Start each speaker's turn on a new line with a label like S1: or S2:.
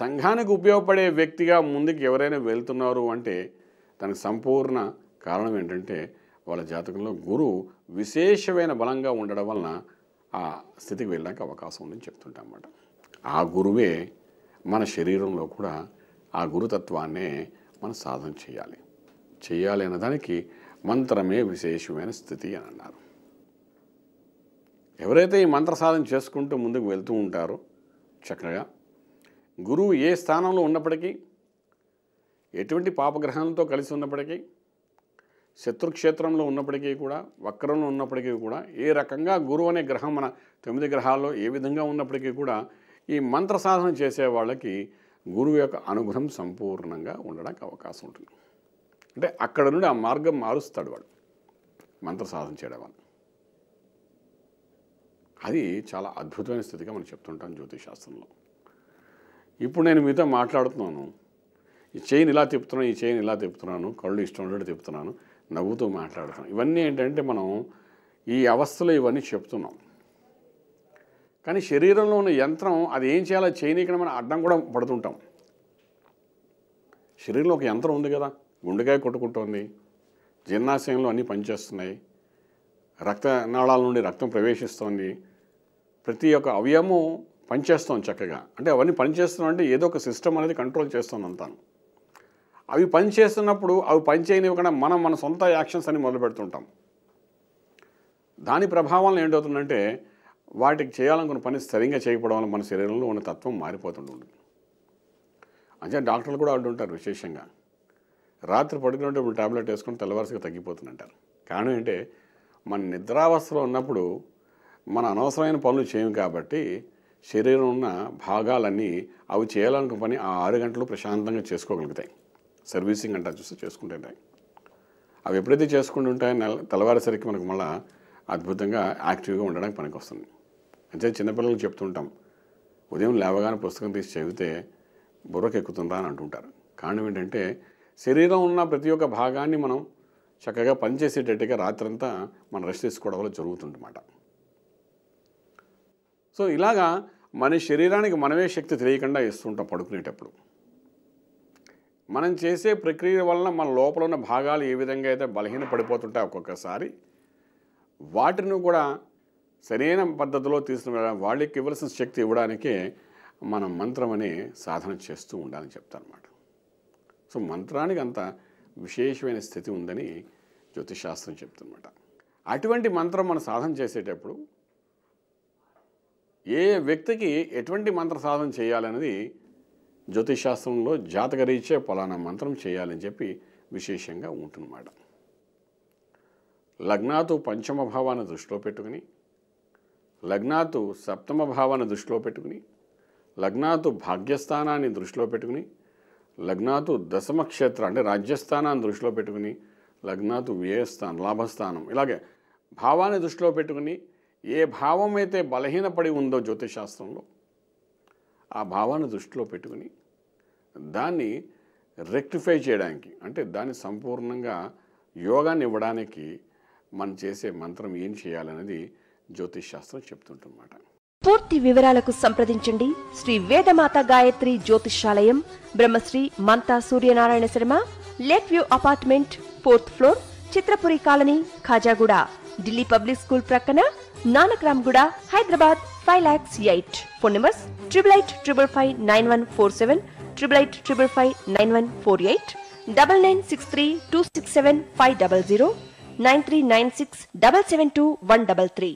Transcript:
S1: సంఘానికి ఉపయోగపడే వ్యక్తిగా ముందుకు ఎవరైనా వెళ్తున్నారు అంటే దానికి సంపూర్ణ కారణం ఏంటంటే వాళ్ళ జాతకంలో గురువు విశేషమైన బలంగా ఉండడం వలన ఆ స్థితికి వెళ్ళడానికి అవకాశం ఉందని చెప్తుంటాం అన్నమాట ఆ గురువే మన శరీరంలో కూడా ఆ గురుతత్వాన్నే మనం సాధన చేయాలి చేయాలి అన్నదానికి దానికి మంత్రమే విశేషమైన స్థితి అని అన్నారు ఎవరైతే ఈ మంత్ర సాధన చేసుకుంటూ ముందుకు వెళ్తూ ఉంటారో చక్కగా గురువు ఏ స్థానంలో ఉన్నప్పటికీ ఎటువంటి పాపగ్రహాలతో కలిసి ఉన్నప్పటికీ శత్రుక్షేత్రంలో ఉన్నప్పటికీ కూడా వక్రంలో ఉన్నప్పటికీ కూడా ఏ రకంగా గురువు అనే గ్రహం మన తొమ్మిది గ్రహాల్లో ఏ విధంగా ఉన్నప్పటికీ కూడా ఈ మంత్ర సాధన చేసే వాళ్ళకి గురువు యొక్క అనుగ్రహం సంపూర్ణంగా ఉండడానికి అవకాశం ఉంటుంది అంటే అక్కడ నుండి ఆ మార్గం మారుస్తాడు వాడు మంత్ర సాధన చేయడం అది చాలా అద్భుతమైన స్థితిగా మనం చెప్తుంటాం జ్యోతిష్ శాస్త్రంలో ఇప్పుడు నేను మీతో మాట్లాడుతున్నాను ఈ చైన్ ఇలా తిప్పుతున్నాను ఈ చైన్ ఇలా తిప్పుతున్నాను కళ్ళు ఇష్టం ఉండేట్టు తిప్పుతున్నాను నవ్వుతూ మాట్లాడుతున్నాను ఇవన్నీ ఏంటంటే మనం ఈ అవస్థలో ఇవన్నీ చెప్తున్నాం కానీ శరీరంలో ఉన్న యంత్రం అది ఏం చేయాలో ఇక్కడ మనం అడ్డం కూడా పడుతుంటాం శరీరంలో ఒక యంత్రం ఉంది కదా గుండెకాయ కొట్టుకుంటుంది జీర్ణాశయంలో అన్నీ పనిచేస్తున్నాయి రక్త నాళాల నుండి రక్తం ప్రవేశిస్తోంది ప్రతి ఒక్క అవయము పనిచేస్తాం చక్కగా అంటే అవన్నీ పనిచేస్తున్నాం అంటే ఏదో ఒక సిస్టమ్ అనేది కంట్రోల్ చేస్తాం అంతాను అవి పనిచేస్తున్నప్పుడు అవి కూడా మనం మన సొంత యాక్షన్స్ అని మొదలు పెడుతుంటాం దాని ప్రభావాలను ఏంటవుతుందంటే వాటికి చేయాలనుకున్న పని సరిగ్గా చేయకపోవడం వల్ల మన శరీరంలో ఉన్న తత్వం మారిపోతుంటుంది అంటే డాక్టర్లు కూడా అంటుంటారు విశేషంగా రాత్రి పడుకునేటప్పుడు ట్యాబ్లెట్ వేసుకుని తెల్లవారుసగా తగ్గిపోతుందంటారు కారణం ఏంటంటే మన నిద్రావస్థలో ఉన్నప్పుడు మన అనవసరమైన పనులు చేయము కాబట్టి శరీరం ఉన్న భాగాలన్నీ అవి చేయాలనుకున్న పని ఆ ఆరు గంటలు ప్రశాంతంగా చేసుకోగలుగుతాయి సర్వీసింగ్ అంటారు చూస్తే చేసుకుంటుంటాయి అవి ఎప్పుడైతే చేసుకుంటూ ఉంటాయో తెల్లవారేసరికి మనకు మళ్ళీ అద్భుతంగా యాక్టివ్గా ఉండడానికి పనికి వస్తుంది అంటే చిన్నపిల్లలకు చెప్తుంటాం ఉదయం లేవగానే పుస్తకం తీసి చదివితే బుర్రకు ఎక్కుతుందా అని అంటుంటారు కారణం ఏంటంటే శరీరం ఉన్న ప్రతి ఒక్క భాగాన్ని మనం చక్కగా పనిచేసేటట్టుగా రాత్రంతా మనం రెస్ట్ తీసుకోవడం వల్ల జరుగుతుందన్నమాట సో ఇలాగా మన శరీరానికి మనమే శక్తి తెలియకుండా ఇస్తుంటాం పడుకునేటప్పుడు మనం చేసే ప్రక్రియ వలన మన లోపల ఉన్న భాగాలు ఏ విధంగా అయితే బలహీన పడిపోతుంటాయి ఒక్కొక్కసారి వాటిని కూడా సరైన పద్ధతిలో తీసుకుని వాళ్ళకి ఇవ్వాల్సిన శక్తి ఇవ్వడానికే మనం మంత్రం అనే సాధన చేస్తూ ఉండాలని చెప్తానమాట సో మంత్రానికి అంత విశేషమైన స్థితి ఉందని జ్యోతిశాస్త్రం చెప్తుందన్నమాట అటువంటి మంత్రం మనం సాధన చేసేటప్పుడు ఏ వ్యక్తికి ఎటువంటి మంత్ర సాధన చేయాలనేది జ్యోతిషాస్త్రంలో జాతకరీత్యా పలానా మంత్రం చేయాలని చెప్పి విశేషంగా ఉంటుందన్నమాట లగ్నాతు పంచమ భావాన్ని దృష్టిలో పెట్టుకుని లగ్నాతు సప్తమ భావాన్ని దృష్టిలో పెట్టుకుని లగ్నాతు భాగ్యస్థానాన్ని దృష్టిలో పెట్టుకుని లగ్నాతు దశమ క్షేత్ర అంటే రాజ్యస్థానాన్ని దృష్టిలో పెట్టుకుని లగ్నాతు వ్యయస్థానం లాభస్థానం ఇలాగే భావాన్ని దృష్టిలో పెట్టుకుని ఏ భావం అయితే బలహీనపడి ఉందో జ్యోతిశాస్త్రంలో ఆ భావాన్ని దృష్టిలో పెట్టుకుని దాన్ని రెక్టిఫై చేయడానికి అంటే దాన్ని సంపూర్ణంగా యోగాన్ని ఇవ్వడానికి మనం చేసే మంత్రం ఏం చేయాలనేది శాస్త్రం చెప్తుంటన్నమాట
S2: పూర్తి వివరాలకు సంప్రదించండి Shri Vedamata Gayatri Jyotishalayam Brahmashri Mantha Suryanarayana Sharma lake view apartment fourth floor Chitrapuri colony Khajaguda Delhi public school ప్రక్కన Nanakramguda Hyderabad five lakhs eight phone numbers triple eight triple five nine one four seven triple eight triple five nine one four eight double nine six three two six seven five double zero nine three nine six double seven two one double three